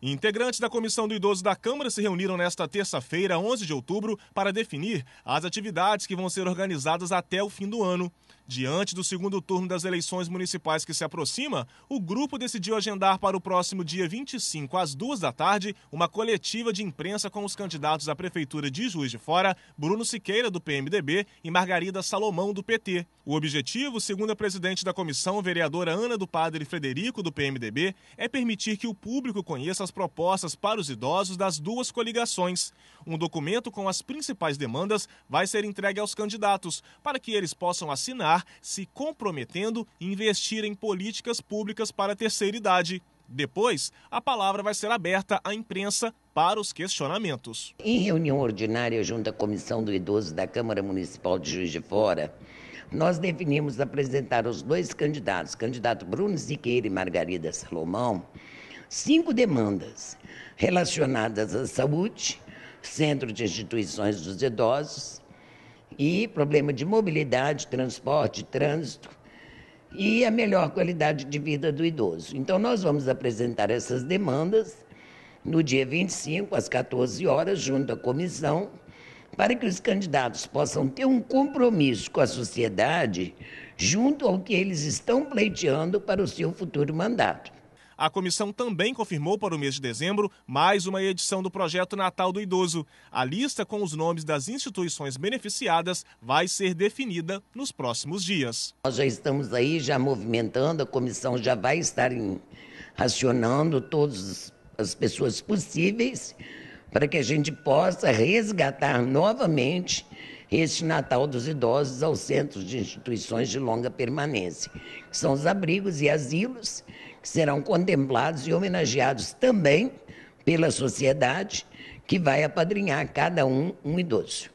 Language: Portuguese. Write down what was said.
Integrantes da Comissão do Idoso da Câmara se reuniram nesta terça-feira, 11 de outubro, para definir as atividades que vão ser organizadas até o fim do ano. Diante do segundo turno das eleições municipais que se aproxima, o grupo decidiu agendar para o próximo dia 25, às duas da tarde, uma coletiva de imprensa com os candidatos à Prefeitura de Juiz de Fora, Bruno Siqueira, do PMDB, e Margarida Salomão, do PT. O objetivo, segundo a presidente da comissão, vereadora Ana do Padre Frederico, do PMDB, é permitir que o público conheça as propostas para os idosos das duas coligações. Um documento com as principais demandas vai ser entregue aos candidatos, para que eles possam assinar se comprometendo e investir em políticas públicas para a terceira idade. Depois, a palavra vai ser aberta à imprensa para os questionamentos. Em reunião ordinária junto à Comissão do Idoso da Câmara Municipal de Juiz de Fora, nós definimos apresentar os dois candidatos, candidato Bruno Siqueira e Margarida Salomão, cinco demandas relacionadas à saúde, centro de instituições dos idosos, e problema de mobilidade, transporte, trânsito e a melhor qualidade de vida do idoso. Então, nós vamos apresentar essas demandas no dia 25, às 14 horas, junto à comissão, para que os candidatos possam ter um compromisso com a sociedade junto ao que eles estão pleiteando para o seu futuro mandato. A comissão também confirmou para o mês de dezembro mais uma edição do projeto Natal do Idoso. A lista com os nomes das instituições beneficiadas vai ser definida nos próximos dias. Nós já estamos aí já movimentando, a comissão já vai estar em, acionando todas as pessoas possíveis para que a gente possa resgatar novamente este Natal dos idosos aos centros de instituições de longa permanência, que são os abrigos e asilos serão contemplados e homenageados também pela sociedade que vai apadrinhar cada um um idoso.